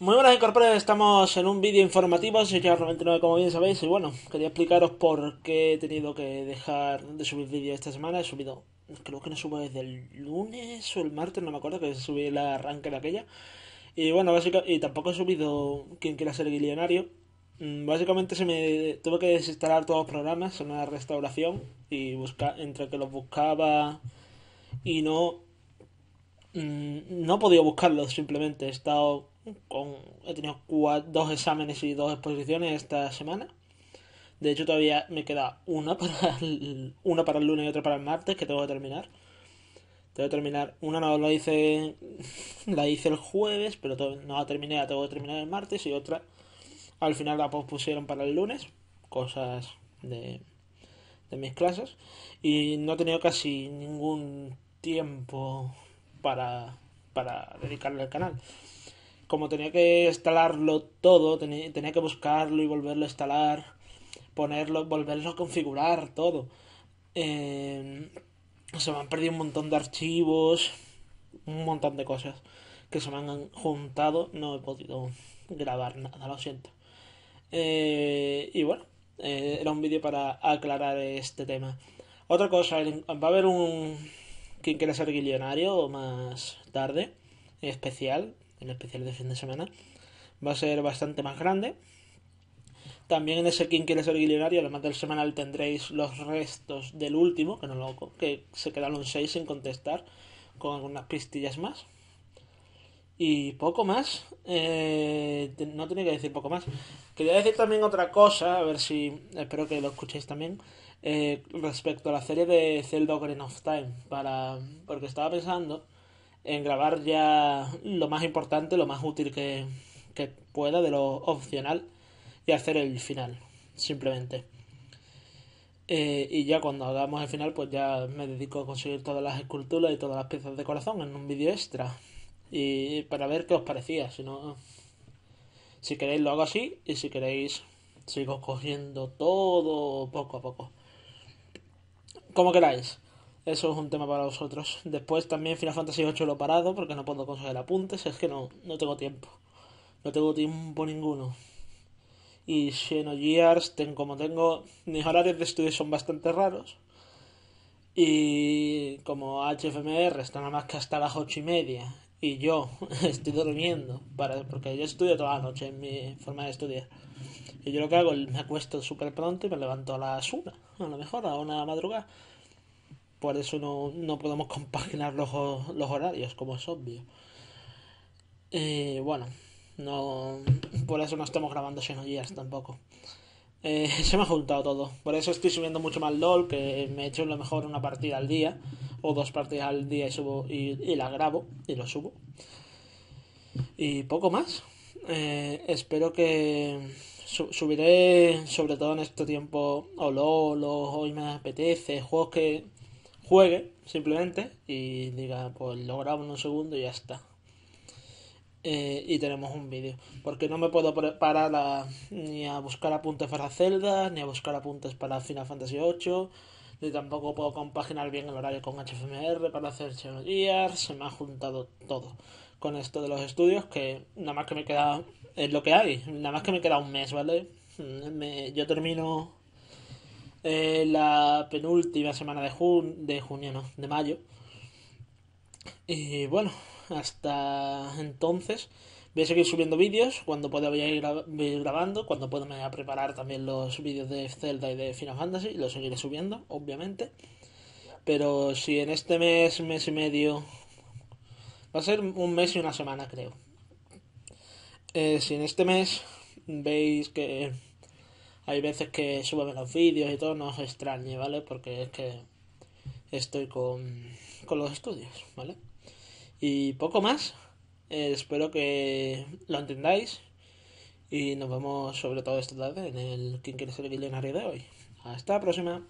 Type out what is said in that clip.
Muy buenas incorporados, estamos en un vídeo informativo, soy ya 99 como bien sabéis, y bueno, quería explicaros por qué he tenido que dejar de subir vídeos esta semana, he subido, creo que no subo desde el lunes o el martes, no me acuerdo, que subí el arranque de aquella, y bueno, básicamente, y tampoco he subido quien quiera ser guillonario, mm, básicamente se me tuve que desinstalar todos los programas, en una restauración, y buscar, entre que los buscaba y no Mm, no he podido buscarlo, simplemente he estado con. He tenido dos exámenes y dos exposiciones esta semana. De hecho, todavía me queda una para el, una para el lunes y otra para el martes que tengo que terminar. Tengo que terminar. Una no la hice, la hice el jueves, pero no la terminé, la tengo que terminar el martes. Y otra al final la pusieron para el lunes. Cosas de, de mis clases. Y no he tenido casi ningún tiempo para, dedicarle al canal. Como tenía que instalarlo todo, tenía, que buscarlo y volverlo a instalar, ponerlo, volverlo a configurar, todo. Eh, se me han perdido un montón de archivos, un montón de cosas que se me han juntado. No he podido grabar nada, lo siento. Eh, y bueno, eh, era un vídeo para aclarar este tema. Otra cosa, va a haber un, quien quiera ser o más tarde, especial, En especial de fin de semana, va a ser bastante más grande. También en ese quien quiere ser guillonario además del semanal, tendréis los restos del último, que no loco, que se quedaron seis sin contestar, con algunas pistillas más. Y poco más. Eh, no tenía que decir poco más. Quería decir también otra cosa, a ver si. Espero que lo escuchéis también. Eh, respecto a la serie de Zelda green of Time. Para, porque estaba pensando en grabar ya lo más importante, lo más útil que, pueda de lo opcional. Y hacer el final. Simplemente. Eh, y ya cuando hagamos el final, pues ya me dedico a conseguir todas las esculturas y todas las piezas de corazón en un vídeo extra y para ver qué os parecía. Si no, si queréis lo hago así y si queréis sigo cogiendo todo poco a poco. Como queráis. Eso es un tema para vosotros. Después también Final Fantasy VIII lo he parado porque no puedo conseguir apuntes. Es que no, no tengo tiempo. No tengo tiempo ninguno. Y Xenogears, tengo como tengo... Mis horarios de estudio son bastante raros. Y como HFMR está nada más que hasta las ocho y media y yo estoy durmiendo, para, porque yo estudio toda la noche en mi forma de estudiar. Y yo lo que hago, es me acuesto súper pronto y me levanto a las una, a lo mejor a una madrugada. Por eso no, no podemos compaginar los, los horarios, como es obvio. Y eh, bueno, no, por eso no estamos grabando Xenogears tampoco. Eh, se me ha juntado todo. Por eso estoy subiendo mucho más LOL, que me echo a lo mejor una partida al día, o dos partidas al día y subo y, la grabo y lo subo. Y poco más. Eh, espero que subiré, sobre todo en este tiempo, o LOL, o hoy me apetece, juegos que juegue simplemente y diga, pues lo grabo en un segundo y ya está. Eh, y tenemos un vídeo. Porque no me puedo preparar ni a buscar apuntes para Zelda, ni a buscar apuntes para Final Fantasy VIII, ni tampoco puedo compaginar bien el horario con HFMR para hacer Shadow se me ha juntado todo con esto de los estudios que nada más que me queda es lo que hay nada más que me queda un mes vale mm, yo termino eh, la penúltima semana de de junio no de mayo y eh, bueno, hasta entonces voy a seguir subiendo vídeos cuando pueda ir, grabando, cuando pueda a preparar también los vídeos de Zelda y de Final Fantasy, los seguiré subiendo, obviamente. Pero si en este mes, mes y medio, va a ser un mes y una semana creo. Eh, si en este mes veis que hay veces que subo menos vídeos y todo, no os extrañe, ¿vale? Porque es que estoy con, con los estudios, ¿vale? Y poco más. Eh, espero que lo entendáis. Y nos vemos sobre todo esta tarde en el ¿Quién quiere ser el millonario de hoy? Hasta la próxima.